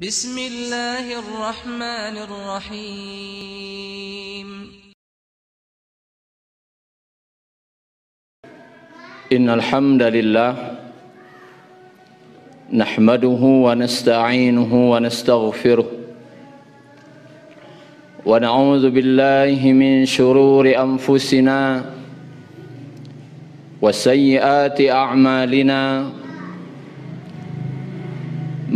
بسم الله الرحمن الرحيم إن الحمد لله نحمده ونستعينه ونستغفره ونعوذ بالله من شرور أنفسنا وسيئات أعمالنا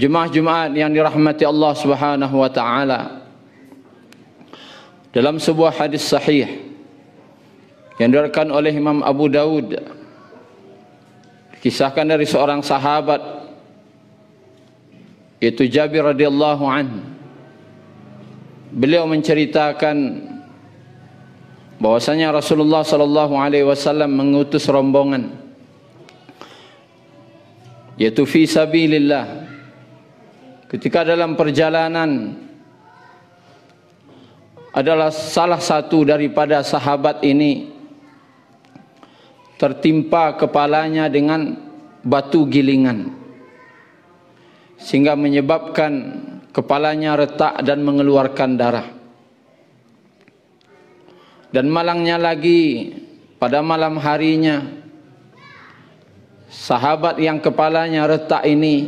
jemaah Jumaat yang dirahmati Allah Subhanahu wa taala. Dalam sebuah hadis sahih yang diriwayatkan oleh Imam Abu Daud dikisahkan dari seorang sahabat yaitu Jabir radhiyallahu anhu. Beliau menceritakan bahwasanya Rasulullah sallallahu alaihi wasallam mengutus rombongan yaitu fi sabilillah ketika dalam perjalanan adalah salah satu daripada sahabat ini tertimpa kepalanya dengan batu gilingan sehingga menyebabkan kepalanya retak dan mengeluarkan darah dan malangnya lagi pada malam harinya sahabat yang kepalanya retak ini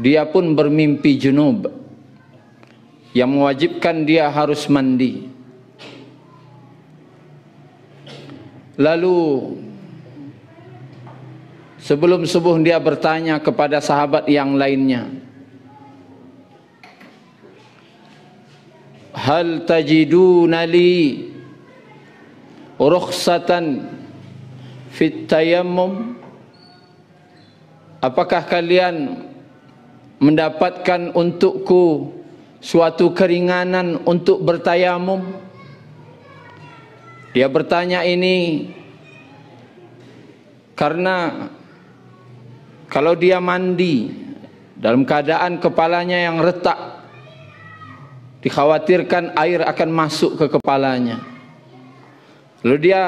dia pun bermimpi junub yang mewajibkan dia harus mandi. Lalu sebelum subuh dia bertanya kepada sahabat yang lainnya. Hal tajidu nali, rukhsatan fit tayammum? Apakah kalian mendapatkan untukku suatu keringanan untuk bertayamum? Dia bertanya ini karena kalau dia mandi dalam keadaan kepalanya yang retak, dikhawatirkan air akan masuk ke kepalanya. Lalu dia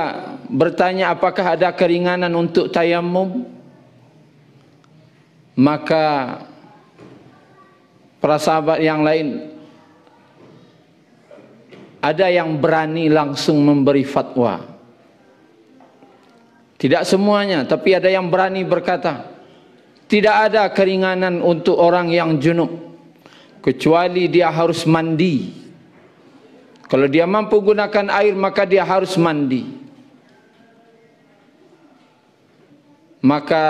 bertanya apakah ada keringanan untuk tayamum? Maka para sahabat yang lain ada yang berani langsung memberi fatwa tidak semuanya tapi ada yang berani berkata tidak ada keringanan untuk orang yang junub kecuali dia harus mandi kalau dia mampu gunakan air maka dia harus mandi maka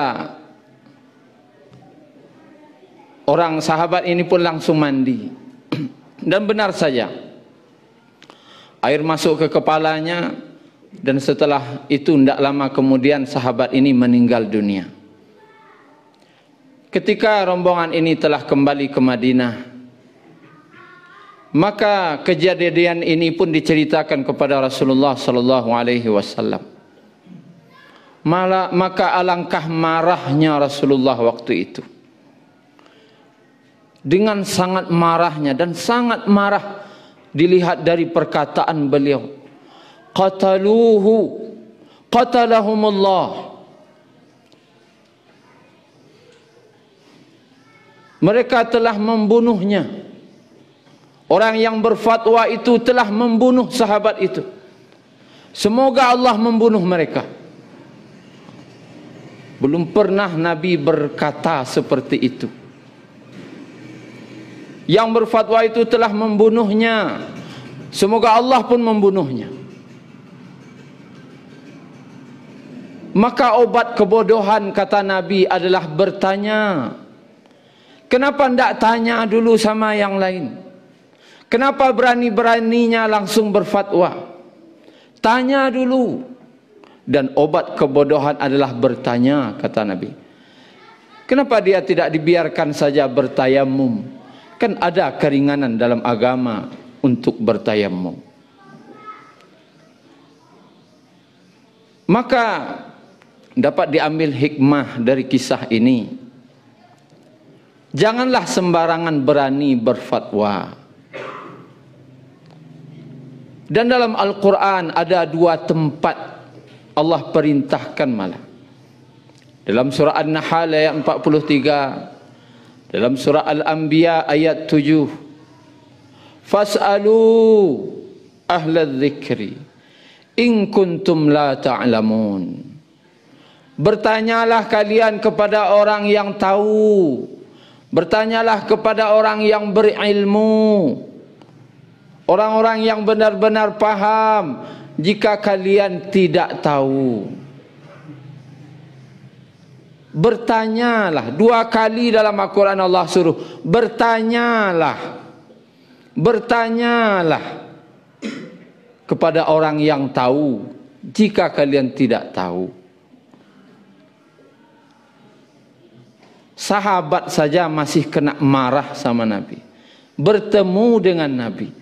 orang sahabat ini pun langsung mandi dan benar saja air masuk ke kepalanya dan setelah itu tidak lama kemudian sahabat ini meninggal dunia ketika rombongan ini telah kembali ke Madinah maka kejadian ini pun diceritakan kepada Rasulullah sallallahu alaihi wasallam Malah, maka alangkah marahnya Rasulullah waktu itu dengan sangat marahnya dan sangat marah dilihat dari perkataan beliau qataluhu qatalahumullah mereka telah membunuhnya orang yang berfatwa itu telah membunuh sahabat itu semoga Allah membunuh mereka belum pernah nabi berkata seperti itu yang berfatwa itu telah membunuhnya semoga Allah pun membunuhnya maka obat kebodohan kata Nabi adalah bertanya kenapa tidak tanya dulu sama yang lain kenapa berani-beraninya langsung berfatwa tanya dulu dan obat kebodohan adalah bertanya kata Nabi kenapa dia tidak dibiarkan saja bertayamum kan ada keringanan dalam agama untuk bertayamum. Maka dapat diambil hikmah dari kisah ini. Janganlah sembarangan berani berfatwa. Dan dalam Al-Quran ada dua tempat Allah perintahkan malah. Dalam surah An-Nahl ayat 43, dalam surah Al-Anbiya ayat tujuh. Fas'alu ahla zikri in kuntum la ta'lamun. Bertanyalah kalian kepada orang yang tahu. Bertanyalah kepada orang yang berilmu. Orang-orang yang benar-benar paham jika kalian tidak tahu bertanyalah dua kali dalam Al-Quran Allah suruh bertanyalah bertanyalah kepada orang yang tahu jika kalian tidak tahu sahabat saja masih kena marah sama Nabi bertemu dengan Nabi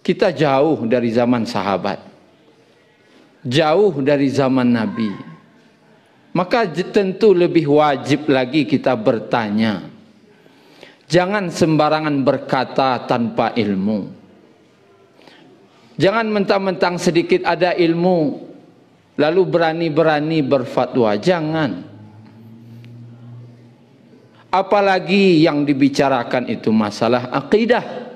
kita jauh dari zaman sahabat jauh dari zaman Nabi Nabi maka tentu lebih wajib lagi kita bertanya. Jangan sembarangan berkata tanpa ilmu. Jangan mentang-mentang sedikit ada ilmu lalu berani-berani berfatwa, jangan. Apalagi yang dibicarakan itu masalah akidah.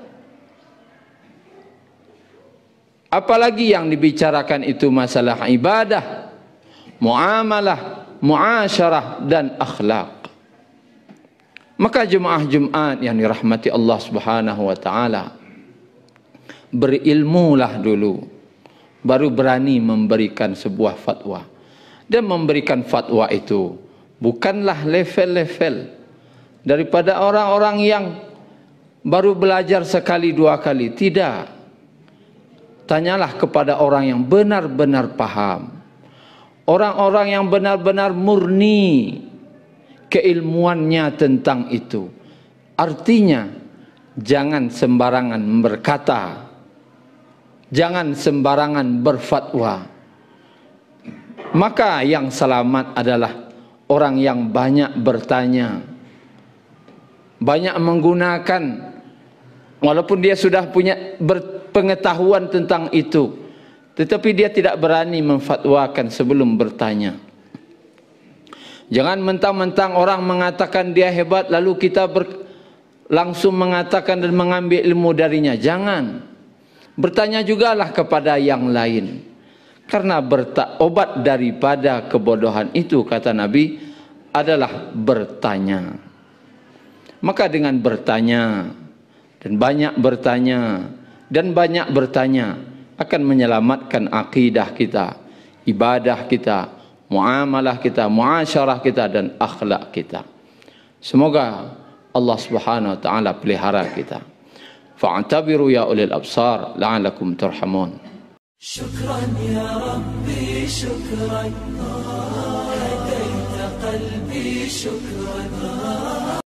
Apalagi yang dibicarakan itu masalah ibadah, muamalah, muasyarah dan akhlak. Maka jemaah Jumaat, yang dirahmati Allah Subhanahu wa taala berilmulah dulu baru berani memberikan sebuah fatwa. Dan memberikan fatwa itu bukanlah level-level daripada orang-orang yang baru belajar sekali dua kali. Tidak. Tanyalah kepada orang yang benar-benar paham. -benar Orang-orang yang benar-benar murni keilmuannya tentang itu. Artinya, jangan sembarangan berkata. Jangan sembarangan berfatwa. Maka yang selamat adalah orang yang banyak bertanya. Banyak menggunakan walaupun dia sudah punya pengetahuan tentang itu Tetapi dia tidak berani memfatwakan sebelum bertanya. Jangan mentang-mentang orang mengatakan dia hebat lalu kita ber, langsung mengatakan dan mengambil ilmu darinya. Jangan. Bertanya juga lah kepada yang lain. Karena obat daripada kebodohan itu kata Nabi adalah bertanya. Maka dengan bertanya dan banyak bertanya dan banyak bertanya. Dan banyak bertanya akan menyelamatkan akidah kita, ibadah kita, muamalah kita, muasyarah kita dan akhlak kita. Semoga Allah Subhanahu wa taala pelihara kita. Fa'tabiru ya ulil absar la'allakum turhamun. Syukran ya Rabbi, syukran. Hadaita qalbi, syukran.